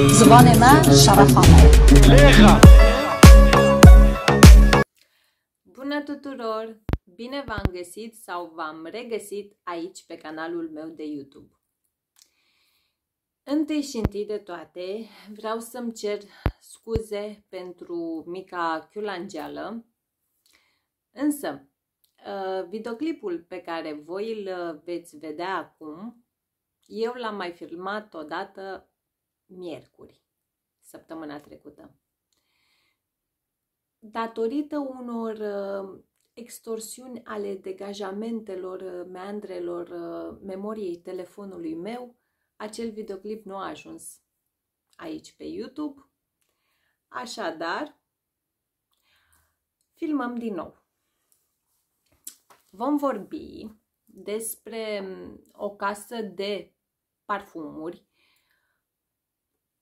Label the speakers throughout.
Speaker 1: زبان من Bună tuturor! Bine v-am găsit sau v-am regăsit aici pe canalul meu de YouTube. Întâi și întâi de toate, vreau să-mi cer scuze pentru mica chiulangeală, însă uh, videoclipul pe care voi îl veți vedea acum, eu l-am mai filmat odată miercuri, săptămâna trecută. Datorită unor uh, extorsiuni ale degajamentelor, uh, meandrelor uh, memoriei telefonului meu, acel videoclip nu a ajuns aici pe YouTube. Așadar, filmăm din nou. Vom vorbi despre um, o casă de parfumuri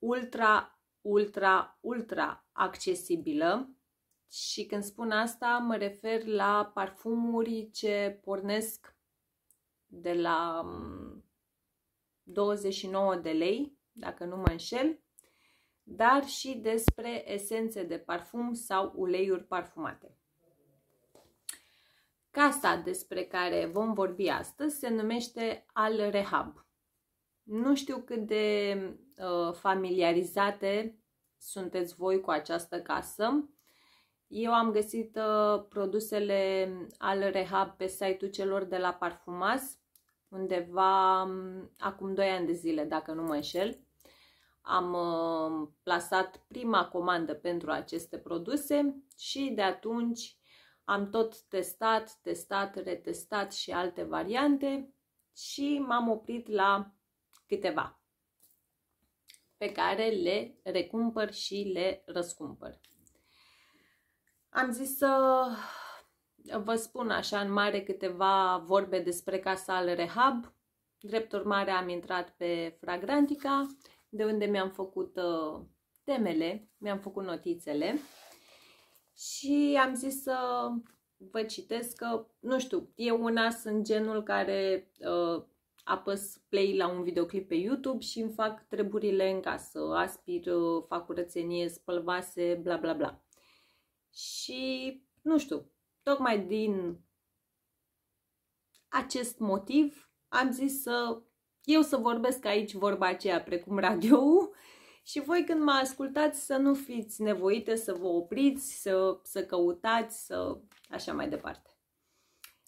Speaker 1: ultra, ultra, ultra accesibilă. Și când spun asta, mă refer la parfumuri ce pornesc de la 29 mm, de lei, dacă nu mă înșel, dar și despre esențe de parfum sau uleiuri parfumate. Casa despre care vom vorbi astăzi se numește Al Rehab. Nu știu cât de Uh, familiarizate sunteți voi cu această casă. Eu am găsit uh, produsele al Rehab pe site-ul celor de la Parfumas, undeva um, acum 2 ani de zile, dacă nu mă înșel. Am um, plasat prima comandă pentru aceste produse și de atunci am tot testat, testat, retestat și alte variante și m-am oprit la câteva pe care le recumpăr și le răscumpăr. Am zis să vă spun așa în mare câteva vorbe despre casa al Rehab. Drept urmare am intrat pe Fragrantica, de unde mi-am făcut uh, temele, mi-am făcut notițele și am zis să vă citesc că, nu știu, eu una sunt genul care uh, apăs play la un videoclip pe YouTube și îmi fac treburile în casă, aspir, uh, fac curățenie, spăl vase, bla bla bla. Și, nu știu, tocmai din acest motiv am zis să eu să vorbesc aici vorba aceea precum radio și voi când mă ascultați să nu fiți nevoite să vă opriți, să, să căutați, să așa mai departe.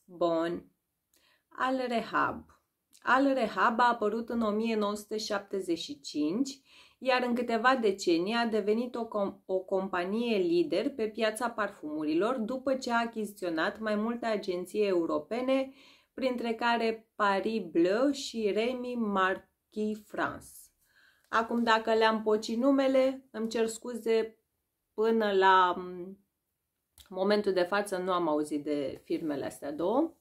Speaker 1: Bun. Al rehab al Rehab a apărut în 1975, iar în câteva decenii a devenit o, com- o companie lider pe piața parfumurilor după ce a achiziționat mai multe agenții europene, printre care Paris Bleu și Remy Marquis France. Acum, dacă le-am poci numele, îmi cer scuze până la mm, momentul de față nu am auzit de firmele astea două.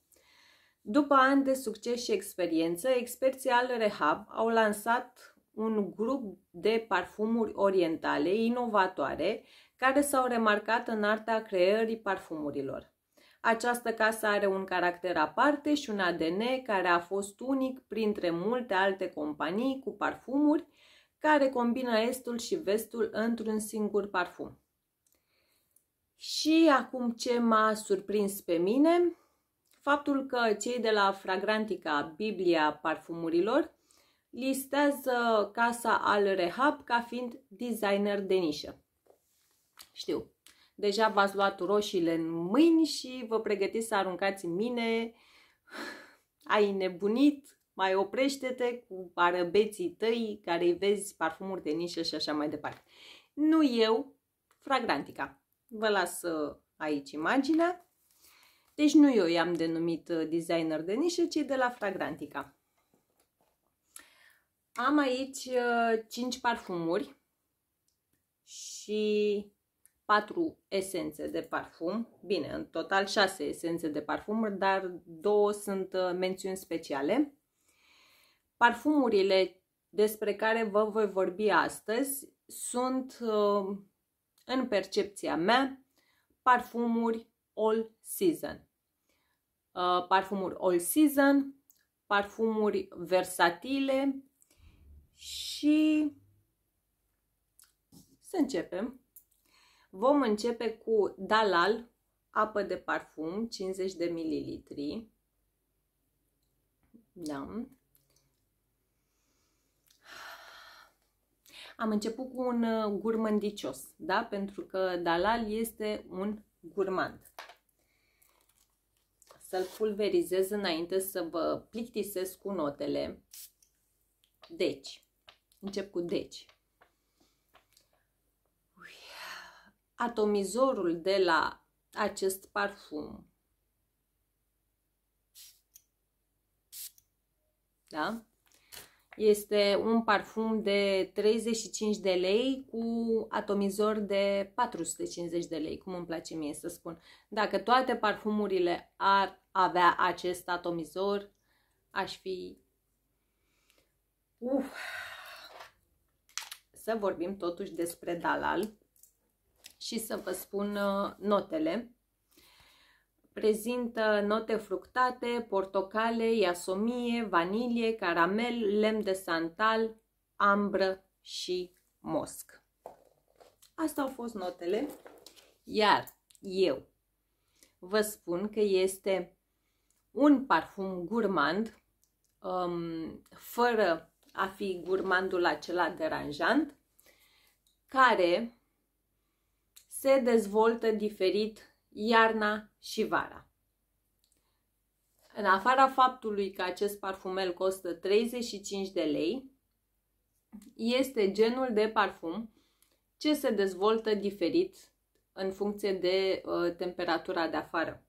Speaker 1: După ani de succes și experiență, experții al Rehab au lansat un grup de parfumuri orientale inovatoare care s-au remarcat în arta creării parfumurilor. Această casă are un caracter aparte și un ADN care a fost unic printre multe alte companii cu parfumuri care combină estul și vestul într-un singur parfum. Și acum ce m-a surprins pe mine, faptul că cei de la Fragrantica, Biblia parfumurilor, listează casa al Rehab ca fiind designer de nișă. Știu, deja v-ați luat roșiile în mâini și vă pregătiți să aruncați în mine. Ai nebunit, mai oprește-te cu arăbeții tăi care îi vezi parfumuri de nișă și așa mai departe. Nu eu, Fragrantica. Vă las uh, aici imaginea. Deci nu eu i-am denumit uh, designer de nișă, ci de la Fragrantica. Am aici 5 uh, parfumuri și 4 esențe de parfum. Bine, în total 6 esențe de parfumuri, dar două sunt uh, mențiuni speciale. Parfumurile despre care vă voi vorbi astăzi sunt, în percepția mea, parfumuri all season. Uh, parfumuri all season, parfumuri versatile și să începem. Vom începe cu Dalal, apă de parfum, 50 de mililitri. Da. Am început cu un uh, gurmandicios, da? Pentru că Dalal este un gurmand să-l pulverizez înainte să vă plictisesc cu notele. Deci, încep cu deci. Atomizorul de la acest parfum. Da? Este un parfum de 35 de lei cu atomizor de 450 de lei, cum îmi place mie să spun. Dacă toate parfumurile ar avea acest atomizor, aș fi... Uf! Să vorbim totuși despre Dalal și să vă spun uh, notele prezintă note fructate, portocale, iasomie, vanilie, caramel, lemn de santal, ambră și mosc. Asta au fost notele, iar eu vă spun că este un parfum gurmand, um, fără a fi gurmandul acela deranjant, care se dezvoltă diferit iarna și vara. În afara faptului că acest parfumel costă 35 de lei, este genul de parfum ce se dezvoltă diferit în funcție de uh, temperatura de afară.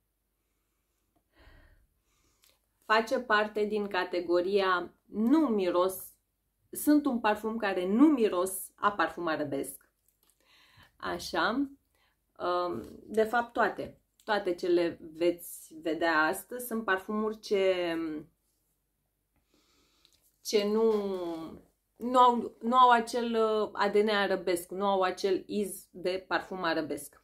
Speaker 1: Face parte din categoria nu miros, sunt un parfum care nu miros a parfum arăbesc. Așa, de fapt, toate. Toate ce le veți vedea astăzi sunt parfumuri ce, ce nu, nu, au, nu au acel uh, ADN arabesc, nu au acel iz de parfum arabesc.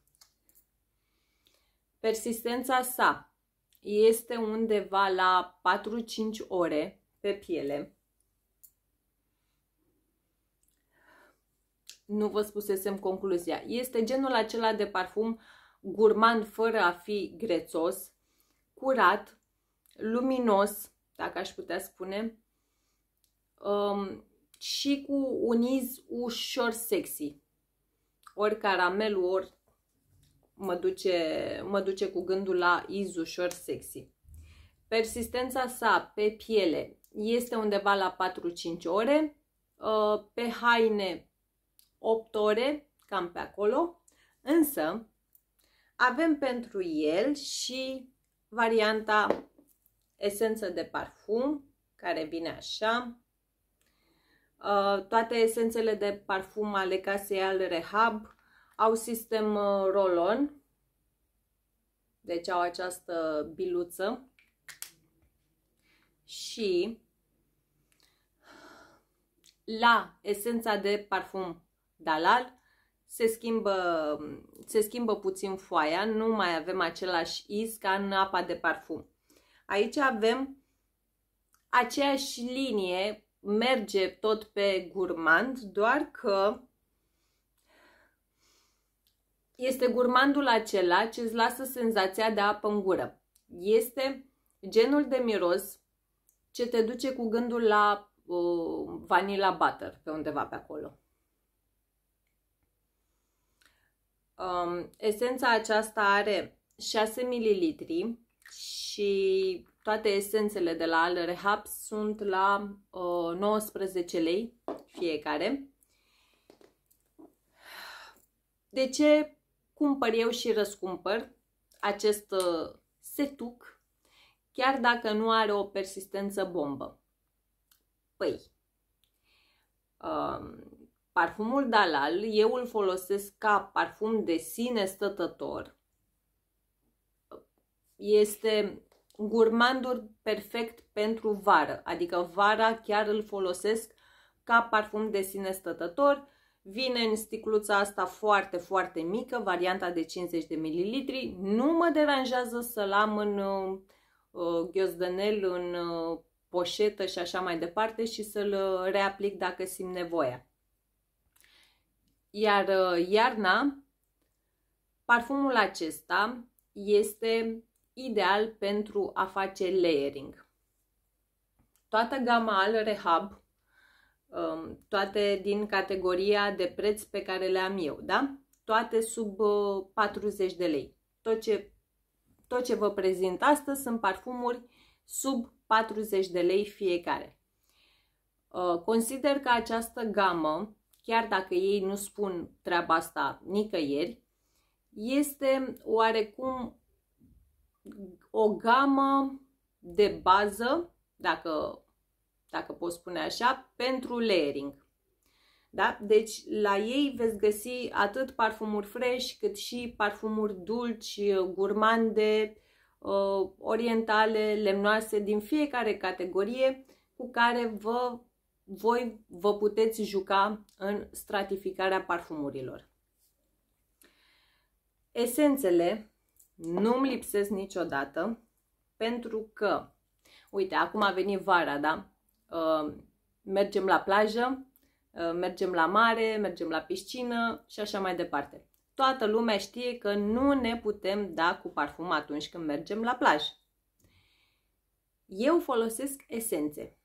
Speaker 1: Persistența sa este undeva la 4-5 ore pe piele nu vă spusesem concluzia. Este genul acela de parfum gurmand fără a fi grețos, curat, luminos, dacă aș putea spune, um, și cu un iz ușor sexy. Ori caramelul, ori mă duce, mă duce cu gândul la iz ușor sexy. Persistența sa pe piele este undeva la 4-5 ore, uh, pe haine 8 ore, cam pe acolo, însă avem pentru el și varianta esență de parfum, care vine așa. Uh, toate esențele de parfum ale casei al Rehab au sistem uh, roll-on, deci au această biluță și la esența de parfum Dalal, se schimbă, se schimbă puțin foaia, nu mai avem același is ca în apa de parfum. Aici avem aceeași linie, merge tot pe gurmand, doar că este gurmandul acela ce îți lasă senzația de apă în gură. Este genul de miros ce te duce cu gândul la uh, vanilla butter, pe undeva pe acolo. Um, esența aceasta are 6 ml și toate esențele de la Al Rehab sunt la uh, 19 lei fiecare. De ce cumpăr eu și răscumpăr acest uh, setuc chiar dacă nu are o persistență bombă? Păi, um, Parfumul Dalal eu îl folosesc ca parfum de sine stătător. Este gurmandul perfect pentru vară, adică vara chiar îl folosesc ca parfum de sine stătător. Vine în sticluța asta foarte, foarte mică, varianta de 50 de ml. Nu mă deranjează să-l am în uh, uh ghiozdănel, în uh, poșetă și așa mai departe și să-l uh, reaplic dacă simt nevoia. Iar uh, iarna, parfumul acesta este ideal pentru a face layering. Toată gama al Rehab, um, toate din categoria de preț pe care le am eu, da? Toate sub 40 uh, de lei. Tot ce, tot ce vă prezint astăzi sunt parfumuri sub 40 de lei fiecare. Uh, consider că această gamă chiar dacă ei nu spun treaba asta nicăieri, este oarecum o gamă de bază, dacă, dacă pot spune așa, pentru layering. Da? Deci la ei veți găsi atât parfumuri fresh, cât și parfumuri dulci, gurmande, uh, orientale, lemnoase, din fiecare categorie cu care vă voi vă puteți juca în stratificarea parfumurilor. Esențele nu-mi lipsesc niciodată pentru că, uite, acum a venit vara, da? Uh, mergem la plajă, uh, mergem la mare, mergem la piscină și așa mai departe. Toată lumea știe că nu ne putem da cu parfum atunci când mergem la plajă. Eu folosesc esențe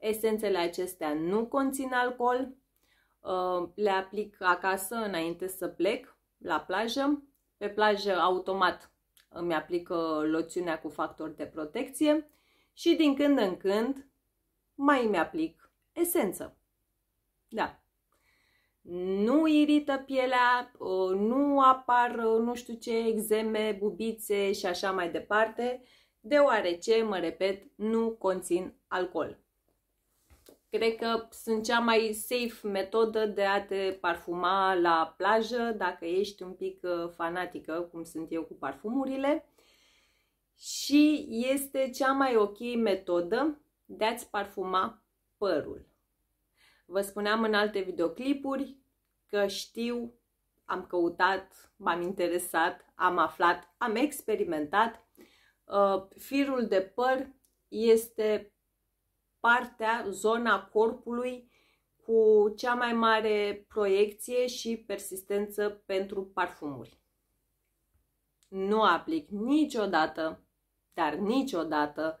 Speaker 1: Esențele acestea nu conțin alcool, uh, le aplic acasă înainte să plec la plajă. Pe plajă automat îmi aplică loțiunea cu factor de protecție și din când în când mai îmi aplic esență. Da. Nu irită pielea, uh, nu apar uh, nu știu ce exeme, bubițe și așa mai departe, deoarece, mă repet, nu conțin alcool. Cred că sunt cea mai safe metodă de a te parfuma la plajă, dacă ești un pic uh, fanatică, cum sunt eu cu parfumurile. Și este cea mai ok metodă de a-ți parfuma părul. Vă spuneam în alte videoclipuri că știu, am căutat, m-am interesat, am aflat, am experimentat. Uh, firul de păr este partea, zona corpului cu cea mai mare proiecție și persistență pentru parfumuri. Nu aplic niciodată, dar niciodată,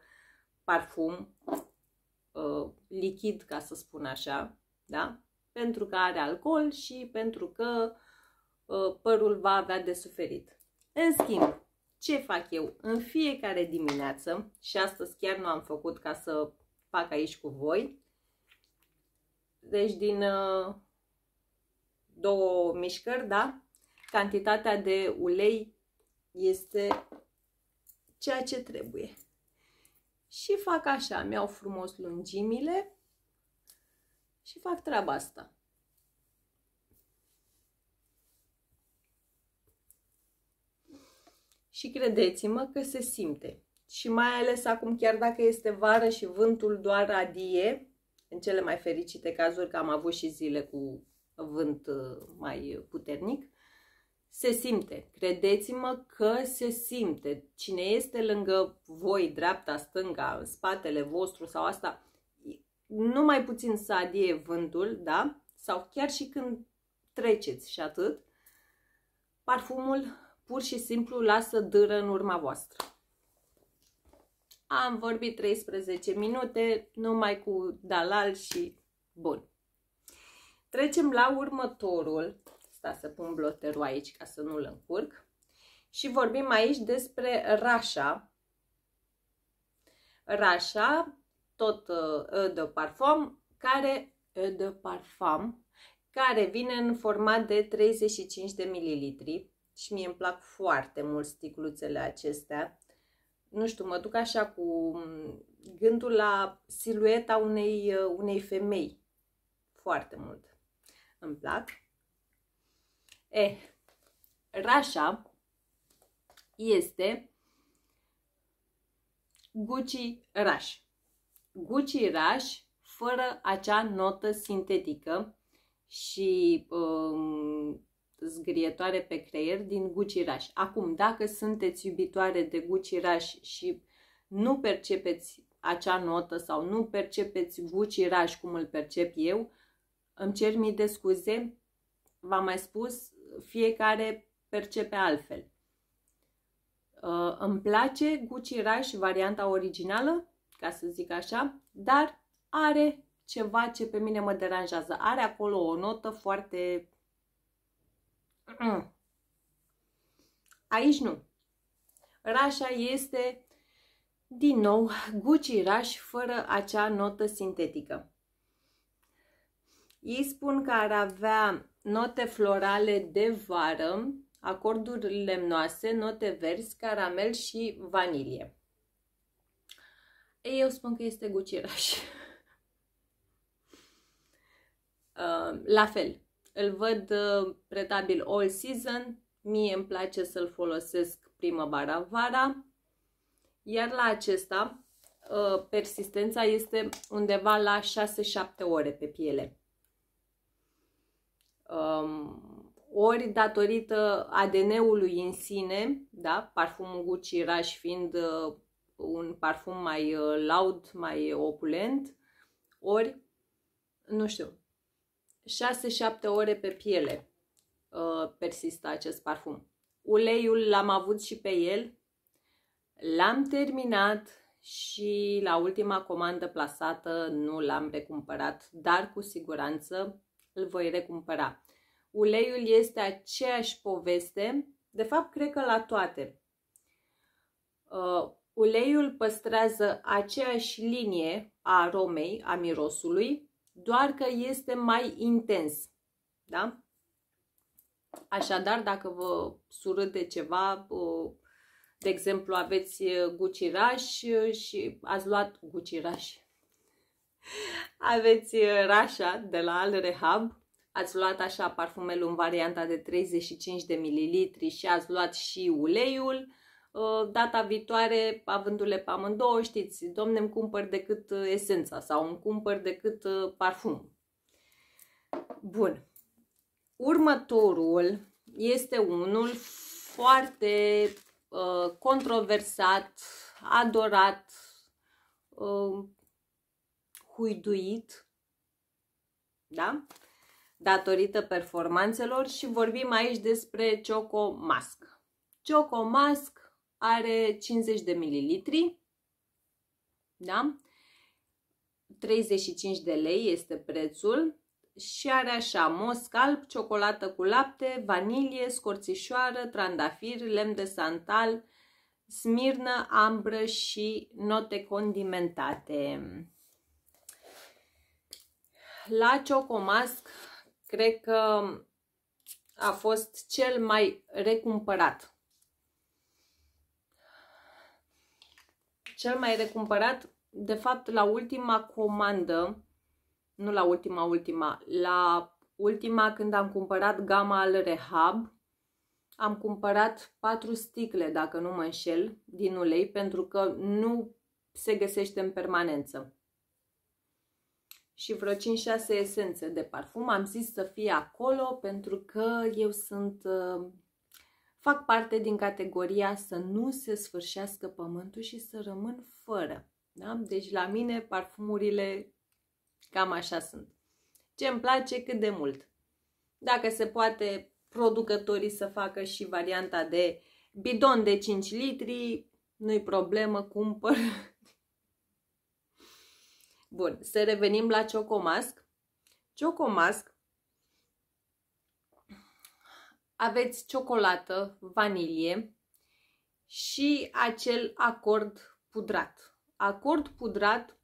Speaker 1: parfum uh, lichid, ca să spun așa, da? pentru că are alcool și pentru că uh, părul va avea de suferit. În schimb, ce fac eu? În fiecare dimineață, și astăzi chiar nu am făcut ca să fac aici cu voi. Deci din uh, două mișcări, da? Cantitatea de ulei este ceea ce trebuie. Și fac așa, mi-au frumos lungimile și fac treaba asta. Și credeți-mă că se simte și mai ales acum chiar dacă este vară și vântul doar adie, în cele mai fericite cazuri că am avut și zile cu vânt uh, mai puternic, se simte. Credeți-mă că se simte. Cine este lângă voi, dreapta, stânga, în spatele vostru sau asta, numai puțin să adie vântul, da? Sau chiar și când treceți și atât, parfumul pur și simplu lasă dâră în urma voastră. Am vorbit 13 minute, numai cu Dalal și bun. Trecem la următorul. Sta să pun bloterul aici ca să nu-l încurc. Și vorbim aici despre Rașa. Rașa, tot uh, de parfum, care uh, de parfum, care vine în format de 35 de mililitri și mie îmi plac foarte mult sticluțele acestea nu știu, mă duc așa cu mm, gândul la silueta unei, uh, unei femei. Foarte mult. Îmi plac. E, eh, Rasha este Gucci Rush. Gucci Rush fără acea notă sintetică și um, zgrietoare pe creier din guciraș. Acum, dacă sunteți iubitoare de guciraș și nu percepeți acea notă sau nu percepeți guciraș cum îl percep eu, îmi cer mii de scuze, v-am mai spus, fiecare percepe altfel. Uh, îmi place Gucci Rush, varianta originală, ca să zic așa, dar are ceva ce pe mine mă deranjează. Are acolo o notă foarte Mm. Aici nu. Rașa este, din nou, Gucci Raș fără acea notă sintetică. Ei spun că ar avea note florale de vară, acorduri lemnoase, note verzi, caramel și vanilie. Eu spun că este Gucci Raș. Uh, la fel, îl văd pretabil uh, all season, mie îmi place să-l folosesc primăvara-vara, iar la acesta uh, persistența este undeva la 6-7 ore pe piele. Um, ori datorită ADN-ului în sine, da, parfumul Gucci Rush fiind uh, un parfum mai uh, laud, mai opulent, ori, nu știu, 6-7 ore pe piele uh, persistă acest parfum. Uleiul l-am avut și pe el, l-am terminat și la ultima comandă plasată nu l-am recumpărat, dar cu siguranță îl voi recumpăra. Uleiul este aceeași poveste, de fapt cred că la toate. Uh, uleiul păstrează aceeași linie a aromei, a mirosului, doar că este mai intens. Da? Așadar, dacă vă surâte ceva, de exemplu, aveți guciraș și ați luat guciraș, aveți rașa de la Al Rehab, ați luat așa parfumelul în varianta de 35 de mililitri și ați luat și uleiul, Uh, data viitoare, avându-le pe amândouă, știți, domne, îmi cumpăr decât uh, esența sau îmi cumpăr decât uh, parfum. Bun. Următorul este unul foarte uh, controversat, adorat, uh, huiduit, da? datorită performanțelor și vorbim aici despre Choco Mask. Choco Mask are 50 de mililitri, da? 35 de lei este prețul și are așa mosc, alb, ciocolată cu lapte, vanilie, scorțișoară, trandafir, lemn de santal, smirnă, ambră și note condimentate. La Ciocomasc cred că a fost cel mai recumpărat Cel mai recumpărat, de fapt, la ultima comandă, nu la ultima, ultima, la ultima când am cumpărat gama al Rehab, am cumpărat patru sticle, dacă nu mă înșel, din ulei, pentru că nu se găsește în permanență. Și vreo 5-6 esențe de parfum. Am zis să fie acolo pentru că eu sunt uh, fac parte din categoria să nu se sfârșească pământul și să rămân fără. Da? Deci la mine parfumurile cam așa sunt. Ce îmi place cât de mult. Dacă se poate producătorii să facă și varianta de bidon de 5 litri, nu-i problemă, cumpăr. Bun, să revenim la Ciocomasc. Ciocomasc aveți ciocolată, vanilie și acel acord pudrat. Acord pudrat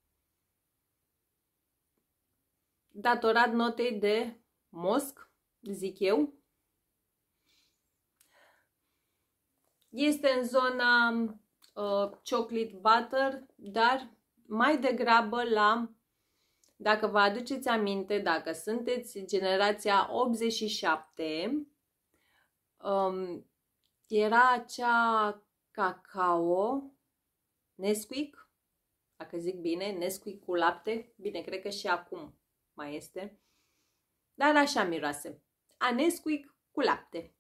Speaker 1: datorat notei de mosc, zic eu. Este în zona uh, chocolate butter, dar mai degrabă la, dacă vă aduceți aminte, dacă sunteți generația 87, Um, era acea cacao Nesquik, dacă zic bine, Nesquik cu lapte. Bine, cred că și acum mai este. Dar așa miroase. A Nesquik cu lapte.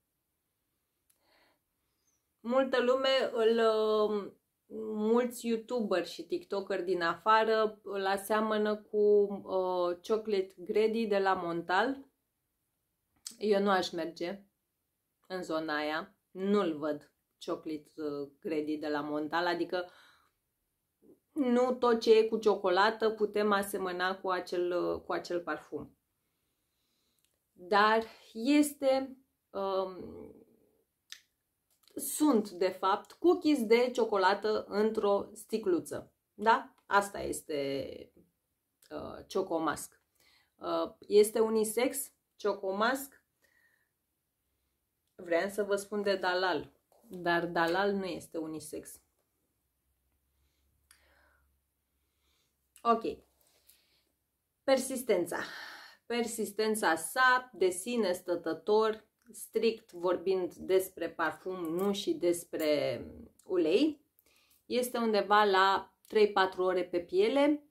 Speaker 1: Multă lume îl... Um, mulți YouTuber și TikToker din afară îl aseamănă cu uh, Chocolate greddy de la Montal. Eu nu aș merge în zona aia. Nu-l văd cioclit credit uh, de la Montal, adică nu tot ce e cu ciocolată putem asemăna cu acel, uh, cu acel parfum. Dar este... Um, sunt, de fapt, cookies de ciocolată într-o sticluță. Da? Asta este uh, Chocomask. Uh, este unisex, Chocomask, Vreau să vă spun de Dalal, dar Dalal nu este unisex. Ok. Persistența. Persistența sa de sine stătător, strict vorbind despre parfum, nu și despre ulei, este undeva la 3-4 ore pe piele,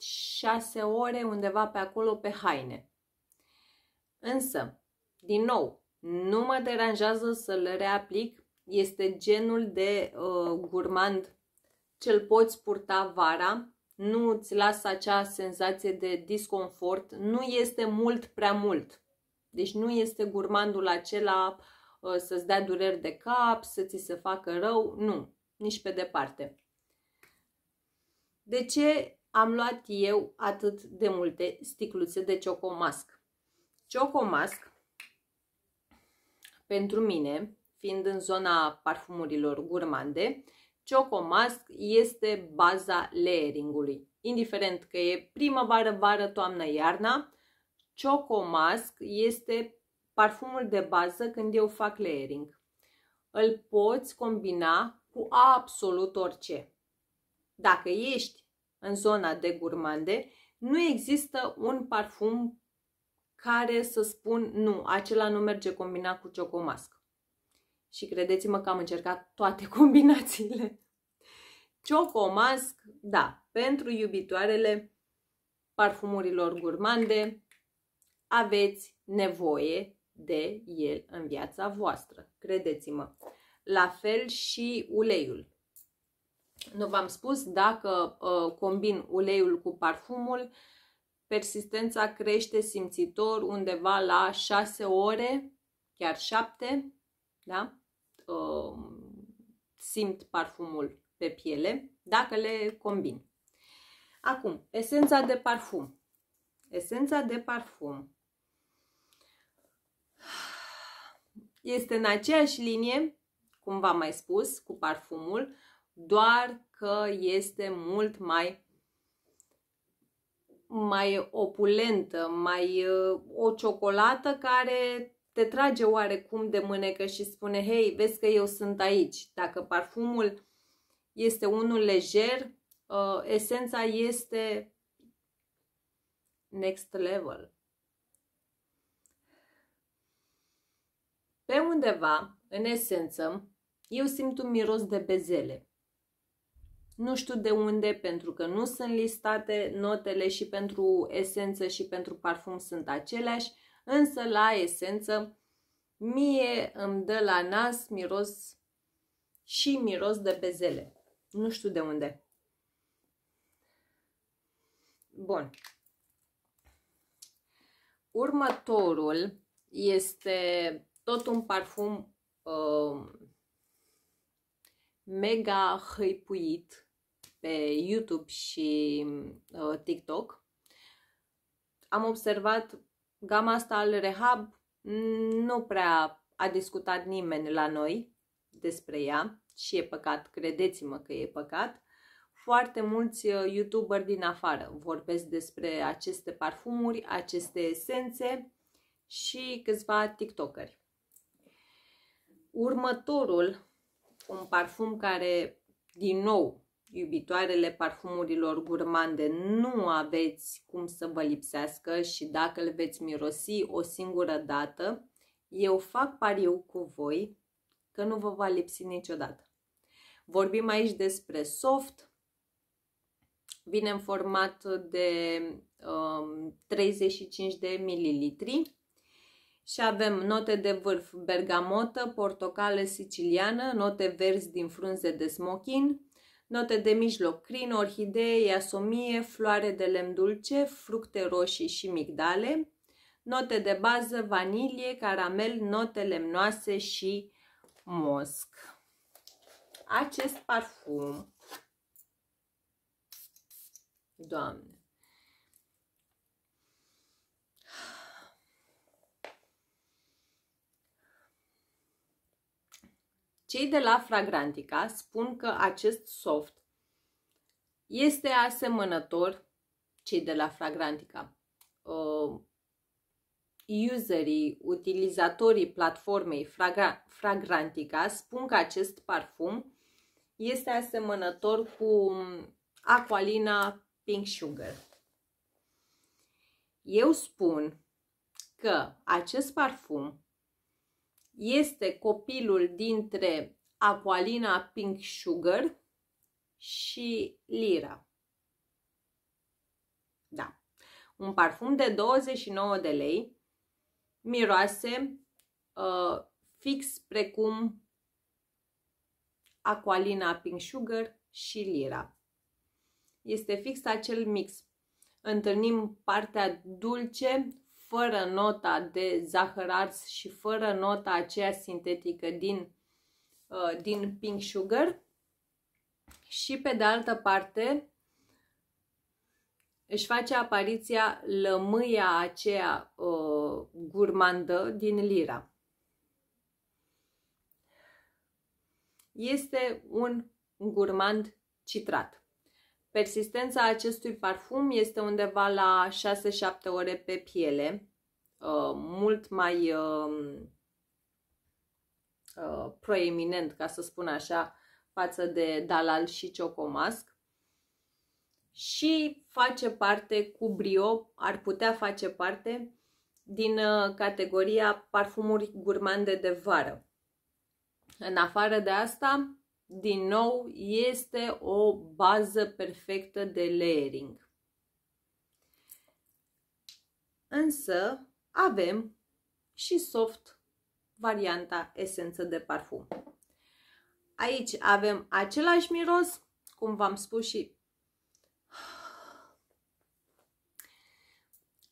Speaker 1: 6 ore undeva pe acolo pe haine. Însă, din nou, nu mă deranjează să le reaplic. Este genul de uh, gurmand ce-l poți purta vara. Nu îți lasă acea senzație de disconfort. Nu este mult prea mult. Deci nu este gurmandul acela uh, să-ți dea dureri de cap, să ți se facă rău. Nu, nici pe departe. De ce am luat eu atât de multe sticluțe de ciocomasc? Ciocomasc pentru mine, fiind în zona parfumurilor gurmande, Choco Mask este baza layeringului. Indiferent că e primăvară, vară, toamnă, iarna, Choco Mask este parfumul de bază când eu fac layering. Îl poți combina cu absolut orice. Dacă ești în zona de gurmande, nu există un parfum care să spun nu, acela nu merge combinat cu ciocomasc. Și credeți-mă că am încercat toate combinațiile. Ciocomasc, da, pentru iubitoarele parfumurilor gurmande, aveți nevoie de el în viața voastră, credeți-mă. La fel și uleiul. Nu v-am spus, dacă uh, combin uleiul cu parfumul, uh, persistența crește simțitor undeva la 6 ore, chiar 7, da? Ehm, simt parfumul pe piele dacă le combin. Acum, esența de parfum. Esența de parfum este în aceeași linie, cum v-am mai spus, cu parfumul, doar că este mult mai mai opulentă, mai uh, o ciocolată care te trage oarecum de mânecă și spune, hei, vezi că eu sunt aici. Dacă parfumul este unul lejer, uh, esența este next level. Pe undeva, în esență, eu simt un miros de bezele nu știu de unde, pentru că nu sunt listate notele și pentru esență și pentru parfum sunt aceleași, însă la esență mie îmi dă la nas miros și miros de bezele. Nu știu de unde. Bun. Următorul este tot un parfum uh, mega hăipuit, pe YouTube și uh, TikTok, am observat gama asta al rehab nu prea a discutat nimeni la noi despre ea și e păcat, credeți-mă că e păcat. Foarte mulți uh, youtuberi din afară vorbesc despre aceste parfumuri, aceste esențe și câțiva tiktokeri. Următorul, un parfum care din nou iubitoarele parfumurilor gurmande, nu aveți cum să vă lipsească și dacă le veți mirosi o singură dată, eu fac pariu cu voi că nu vă va lipsi niciodată. Vorbim aici despre soft, vine în format de um, 35 de mililitri și avem note de vârf bergamotă, portocală siciliană, note verzi din frunze de smochin, Note de mijloc, crin, orhidee, iasomie, floare de lemn dulce, fructe roșii și migdale. Note de bază, vanilie, caramel, note lemnoase și mosc. Acest parfum, doamne, Cei de la Fragrantica spun că acest soft este asemănător, cei de la Fragrantica, uh, userii, utilizatorii platformei Fragra Fragrantica spun că acest parfum este asemănător cu Aqualina Pink Sugar. Eu spun că acest parfum este copilul dintre Aqualina Pink Sugar și Lira. Da. Un parfum de 29 de lei miroase uh, fix precum Aqualina Pink Sugar și Lira. Este fix acel mix. Întâlnim partea dulce, fără nota de zahăr ars și fără nota aceea sintetică din, uh, din pink sugar și pe de altă parte își face apariția lămâia aceea uh, gurmandă din lira. Este un gurmand citrat. Persistența acestui parfum este undeva la 6-7 ore pe piele, uh, mult mai um, uh, proeminent, ca să spun așa, față de Dalal și Ciocomasc și face parte cu brio, ar putea face parte din uh, categoria parfumuri gurmande de vară. În afară de asta, din nou, este o bază perfectă de layering. Însă, avem și soft varianta esență de parfum. Aici avem același miros, cum v-am spus și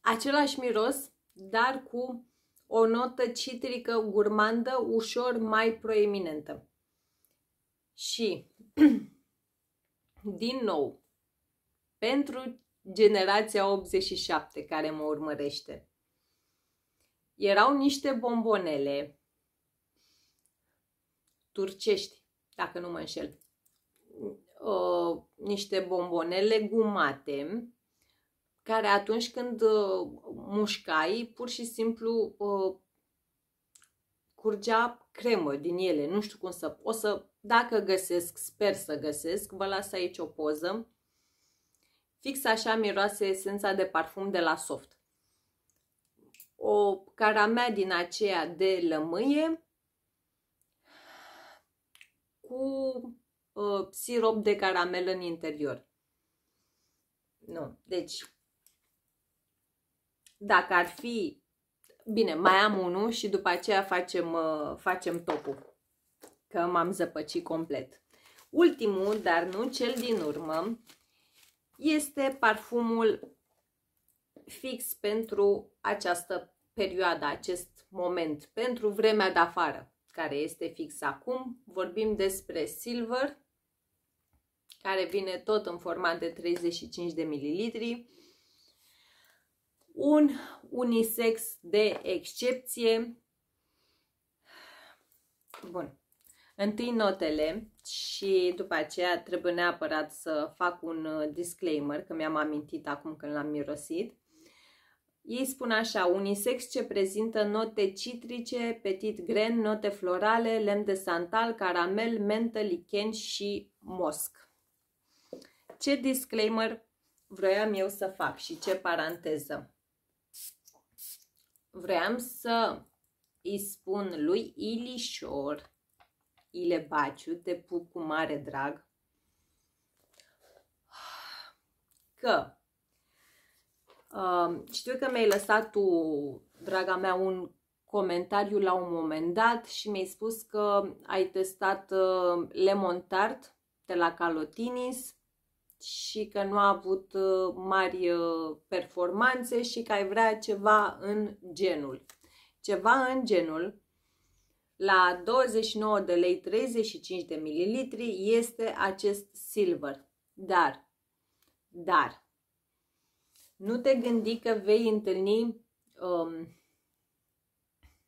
Speaker 1: același miros, dar cu o notă citrică gurmandă ușor mai proeminentă. Și, din nou, pentru generația 87 care mă urmărește, erau niște bombonele turcești, dacă nu mă înșel, uh, niște bombonele gumate, care atunci când uh, mușcai, pur și simplu uh, curgea cremă din ele, nu știu cum să... O să dacă găsesc, sper să găsesc, vă las aici o poză. Fix așa miroase esența de parfum de la Soft. O caramea din aceea de lămâie cu uh, sirop de caramel în interior. Nu, deci dacă ar fi Bine, mai am unul și după aceea facem, ă, facem topul că m-am zăpăcit complet. Ultimul, dar nu cel din urmă, este parfumul fix pentru această perioadă, acest moment, pentru vremea de afară, care este fix acum. Vorbim despre Silver, care vine tot în format de 35 de mililitri. Un unisex de excepție. Bun întâi notele și după aceea trebuie neapărat să fac un uh, disclaimer, că mi-am amintit acum când l-am mirosit. Ei spun așa, unisex ce prezintă note citrice, petit gren, note florale, lemn de santal, caramel, mentă, lichen și mosc. Ce disclaimer vroiam eu să fac și ce paranteză? Vroiam să îi spun lui Ilișor Ile Baciu, te pup cu mare drag, că uh, știu că mi-ai lăsat tu, draga mea, un comentariu la un moment dat și mi-ai spus că ai testat uh, lemon tart de la Calotinis și că nu a avut uh, mari uh, performanțe și că ai vrea ceva în genul. Ceva în genul la 29 de lei 35 de mililitri este acest silver. Dar, dar, nu te gândi că vei întâlni um,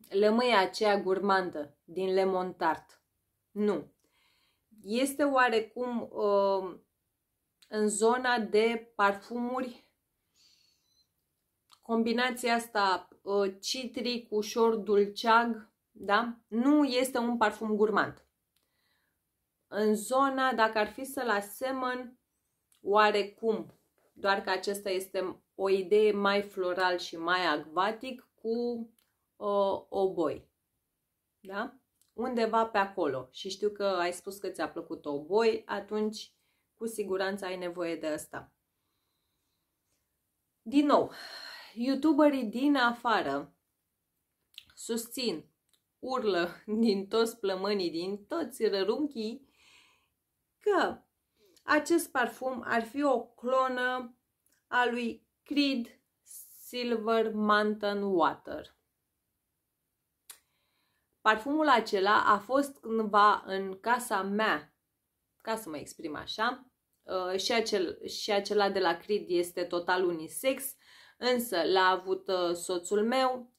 Speaker 1: lămâia aceea gurmandă din lemon tart. Nu. Este oarecum um, în zona de parfumuri combinația asta uh, citric, ușor dulceag, da? Nu este un parfum gurmand. În zona, dacă ar fi să-l asemăn, oarecum, doar că acesta este o idee mai floral și mai acvatic cu uh, oboi. Da? Undeva pe acolo. Și știu că ai spus că ți-a plăcut oboi, atunci cu siguranță ai nevoie de asta. Din nou, youtuberii din afară susțin urlă din toți plămânii, din toți rărunchii, că acest parfum ar fi o clonă a lui Creed Silver Mountain Water. Parfumul acela a fost cândva în casa mea, ca să mă exprim așa, uh, și, acel, și acela de la Creed este total unisex, însă l-a avut uh, soțul meu,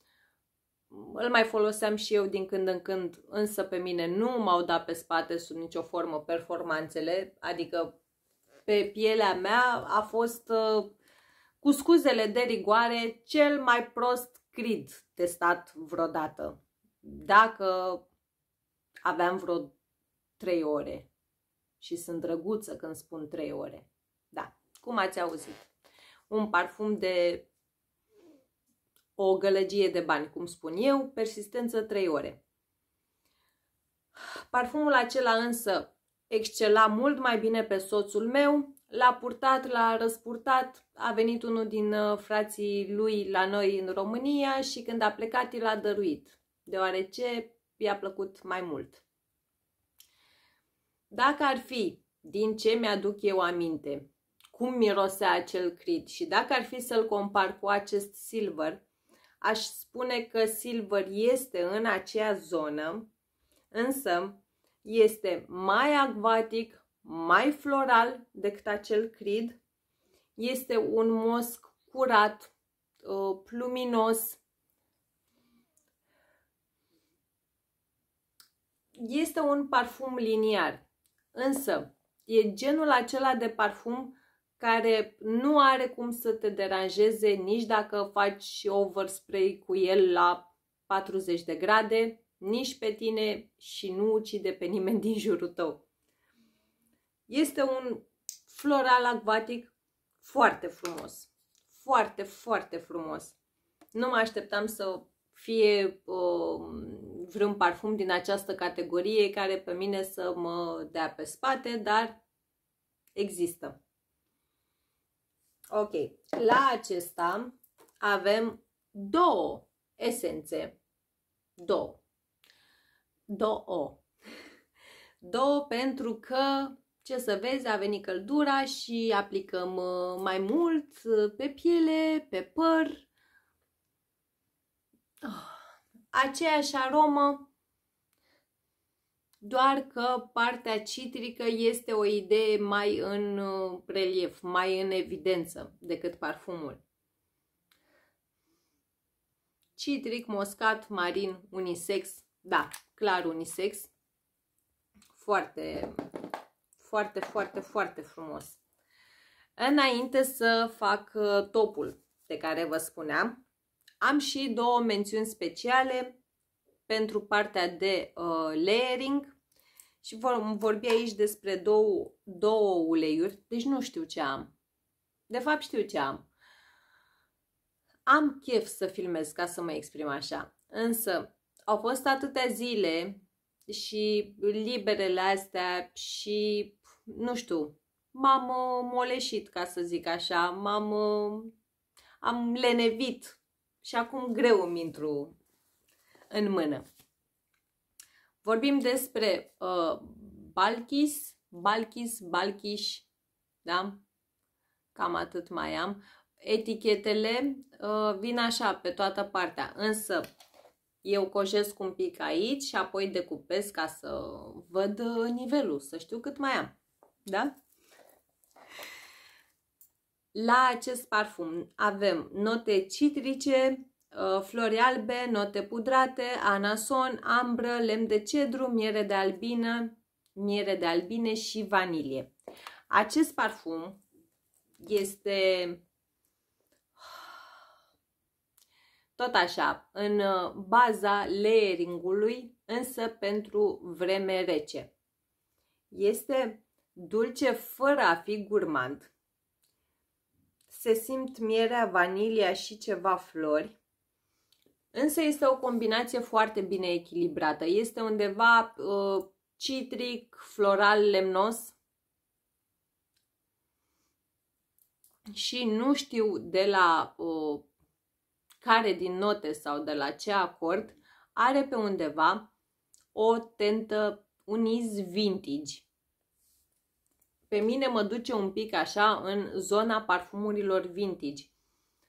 Speaker 1: îl mai foloseam și eu din când în când, însă pe mine nu m-au dat pe spate sub nicio formă performanțele, adică pe pielea mea a fost, uh, cu scuzele de rigoare, cel mai prost crid testat vreodată. Dacă aveam vreo 3 ore și sunt drăguță când spun 3 ore. Da, cum ați auzit? Un parfum de o gălăgie de bani, cum spun eu, persistență 3 ore. Parfumul acela însă excela mult mai bine pe soțul meu, l-a purtat, l-a răspurtat, a venit unul din uh, frații lui la noi în România și când a plecat i l-a dăruit, deoarece i-a plăcut mai mult. Dacă ar fi, din ce mi-aduc eu aminte, cum mirosea acel crit și dacă ar fi să-l compar cu acest silver, Aș spune că Silver este în acea zonă, însă este mai acvatic, mai floral decât acel crid. Este un mosc curat, ă, pluminos. Este un parfum liniar, însă e genul acela de parfum care nu are cum să te deranjeze nici dacă faci overspray cu el la 40 de grade, nici pe tine și nu ucide pe nimeni din jurul tău. Este un floral acvatic foarte frumos. Foarte, foarte frumos. Nu mă așteptam să fie uh, vreun parfum din această categorie care pe mine să mă dea pe spate, dar există. Ok, la acesta avem două esențe. Două. Două. Două pentru că, ce să vezi, a venit căldura și aplicăm uh, mai mult uh, pe piele, pe păr. Ah, aceeași aromă doar că partea citrică este o idee mai în uh, relief, mai în evidență decât parfumul. Citric, moscat, marin, unisex, da, clar unisex, foarte, foarte, foarte, foarte frumos. Înainte să fac uh, topul de care vă spuneam, am și două mențiuni speciale pentru partea de uh, layering și vom vorbi aici despre două, două uleiuri, deci nu știu ce am. De fapt știu ce am. Am chef să filmez, ca să mă exprim așa. Însă au fost atâtea zile și liberele astea și, nu știu, m-am uh, moleșit, ca să zic așa, m-am uh, am lenevit și acum greu îmi intru în mână. Vorbim despre uh, Balkis, Balkis, Balkis, da? Cam atât mai am. Etichetele uh, vin așa pe toată partea, însă eu cojesc un pic aici și apoi decupez ca să văd uh, nivelul, să știu cât mai am. Da? La acest parfum avem note citrice, Uh, flori albe, note pudrate, anason, ambră, lemn de cedru, miere de albină, miere de albine și vanilie. Acest parfum este tot așa, în uh, baza layeringului, însă pentru vreme rece. Este dulce fără a fi gurmand. Se simt mierea, vanilia și ceva flori Însă este o combinație foarte bine echilibrată. Este undeva uh, citric, floral, lemnos. Și nu știu de la uh, care din note sau de la ce acord are pe undeva o tentă, un iz vintage. Pe mine mă duce un pic așa în zona parfumurilor vintage.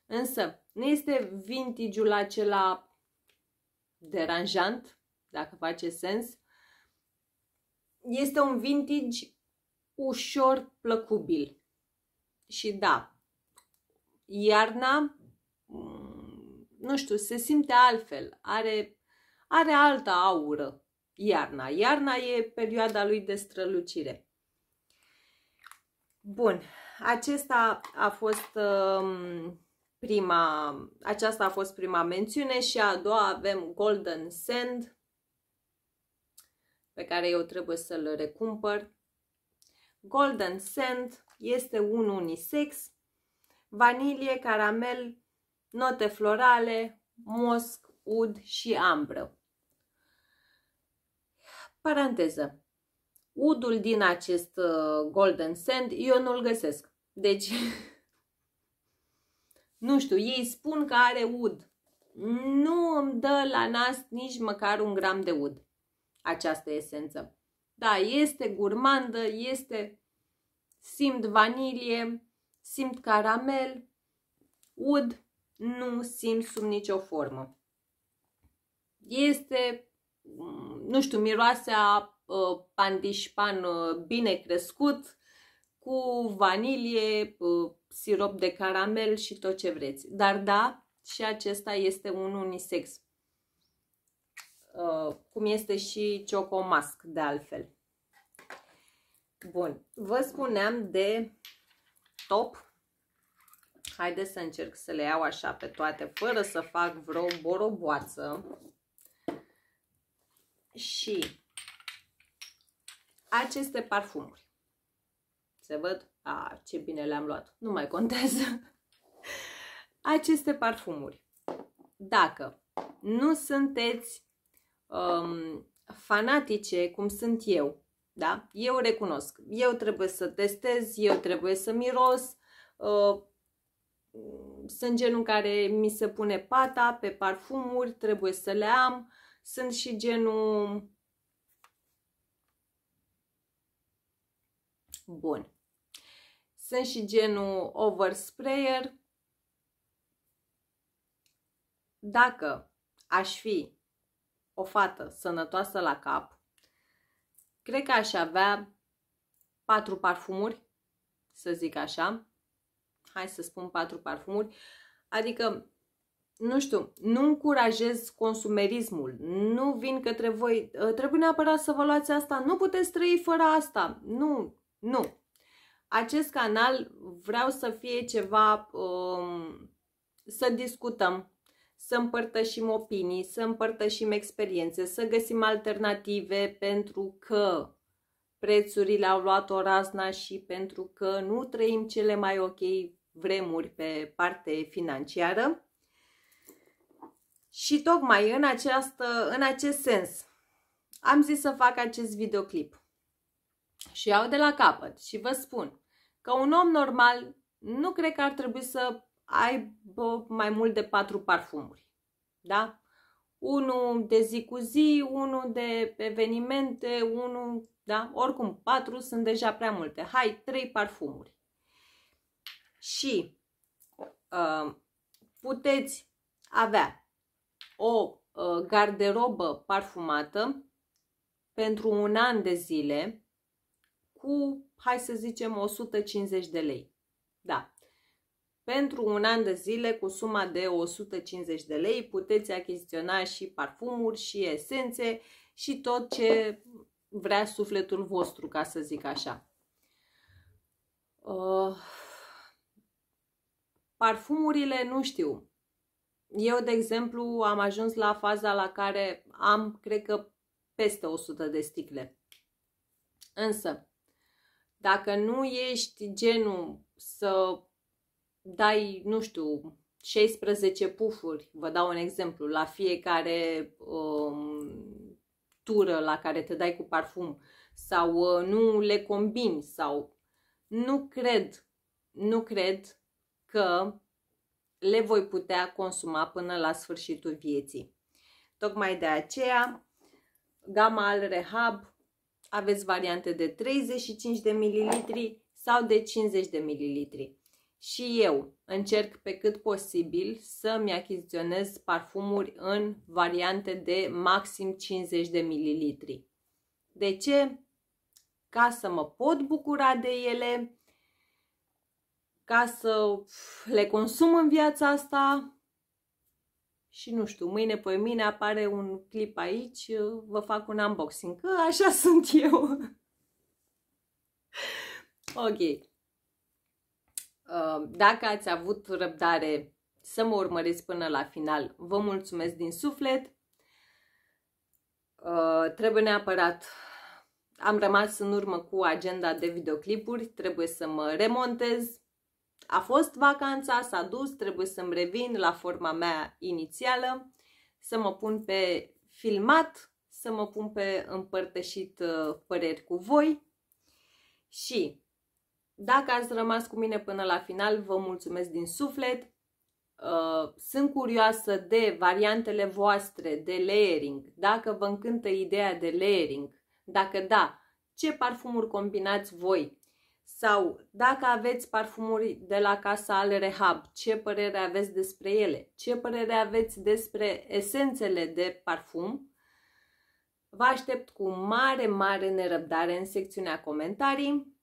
Speaker 1: Însă, nu este vintage-ul acela deranjant, dacă face sens. Este un vintage ușor plăcubil. Și da, iarna, nu știu, se simte altfel, are, are altă aură iarna. Iarna e perioada lui de strălucire. Bun, acesta a fost... Uh, prima, aceasta a fost prima mențiune și a doua avem Golden Sand, pe care eu trebuie să-l recumpăr. Golden Sand este un unisex, vanilie, caramel, note florale, mosc, ud și ambră. Paranteză. Udul din acest uh, Golden Sand eu nu-l găsesc. Deci nu știu, ei spun că are ud. Nu îmi dă la nas nici măcar un gram de ud această esență. Da, este gurmandă, este simt vanilie, simt caramel, ud, nu simt sub nicio formă. Este, nu știu, miroase a uh, pandișpan uh, bine crescut, cu vanilie, uh, sirop de caramel și tot ce vreți. Dar da, și acesta este un unisex. Uh, cum este și Mask de altfel. Bun, vă spuneam de top. Haideți să încerc să le iau așa pe toate, fără să fac vreo boroboață. Și aceste parfumuri. Se văd? A, ce bine le-am luat. Nu mai contează. Aceste parfumuri. Dacă nu sunteți um, fanatice cum sunt eu, da? Eu recunosc. Eu trebuie să testez, eu trebuie să miros. Uh, sunt genul care mi se pune pata pe parfumuri, trebuie să le am. Sunt și genul... Bun. Sunt și genul oversprayer. Dacă aș fi o fată sănătoasă la cap, cred că aș avea patru parfumuri, să zic așa. Hai să spun patru parfumuri. Adică nu știu, nu încurajez consumerismul, nu vin către voi, trebuie neapărat să vă luați asta, nu puteți trăi fără asta, nu, nu acest canal vreau să fie ceva um, să discutăm, să împărtășim opinii, să împărtășim experiențe, să găsim alternative pentru că prețurile au luat o razna și pentru că nu trăim cele mai ok vremuri pe parte financiară. Și tocmai în, această, în acest sens am zis să fac acest videoclip. Și iau de la capăt și vă spun, că un om normal nu cred că ar trebui să aibă mai mult de patru parfumuri. Da? Unul de zi cu zi, unul de evenimente, unul, da? Oricum, patru sunt deja prea multe. Hai, trei parfumuri. Și uh, puteți avea o uh, garderobă parfumată pentru un an de zile, cu, hai să zicem, 150 de lei. Da. Pentru un an de zile, cu suma de 150 de lei, puteți achiziționa și parfumuri, și esențe, și tot ce vrea sufletul vostru, ca să zic așa. Uh, parfumurile, nu știu. Eu, de exemplu, am ajuns la faza la care am, cred că, peste 100 de sticle. Însă, dacă nu ești genul să dai, nu știu, 16 pufuri, vă dau un exemplu, la fiecare um, tură la care te dai cu parfum sau uh, nu le combini sau nu cred, nu cred că le voi putea consuma până la sfârșitul vieții. Tocmai de aceea, Gama al Rehab aveți variante de 35 de mililitri sau de 50 de mililitri. Și eu încerc pe cât posibil să-mi achiziționez parfumuri în variante de maxim 50 de mililitri. De ce? Ca să mă pot bucura de ele, ca să le consum în viața asta, și nu știu, mâine pe mine apare un clip aici, vă fac un unboxing, că așa sunt eu. ok. Uh, dacă ați avut răbdare să mă urmăriți până la final, vă mulțumesc din suflet. Uh, trebuie neapărat am rămas în urmă cu agenda de videoclipuri, trebuie să mă remontez, a fost vacanța, s-a dus, trebuie să-mi revin la forma mea inițială, să mă pun pe filmat, să mă pun pe împărtășit uh, păreri cu voi și dacă ați rămas cu mine până la final, vă mulțumesc din suflet. Uh, sunt curioasă de variantele voastre de layering, dacă vă încântă ideea de layering, dacă da, ce parfumuri combinați voi sau dacă aveți parfumuri de la casa al Rehab, ce părere aveți despre ele? Ce părere aveți despre esențele de parfum? Vă aștept cu mare, mare nerăbdare în secțiunea comentarii.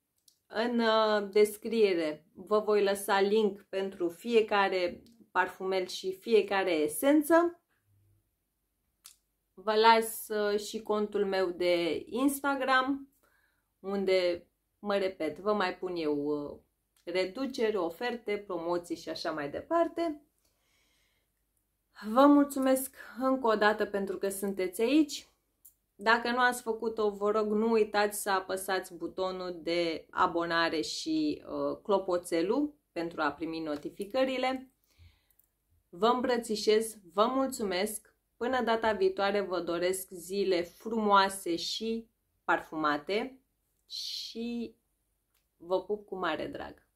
Speaker 1: În uh, descriere vă voi lăsa link pentru fiecare parfumel și fiecare esență. Vă las uh, și contul meu de Instagram, unde Mă repet, vă mai pun eu uh, reduceri, oferte, promoții și așa mai departe. Vă mulțumesc încă o dată pentru că sunteți aici. Dacă nu ați făcut-o, vă rog, nu uitați să apăsați butonul de abonare și uh, clopoțelul pentru a primi notificările. Vă îmbrățișez, vă mulțumesc. Până data viitoare vă doresc zile frumoase și parfumate și vă pup cu mare drag!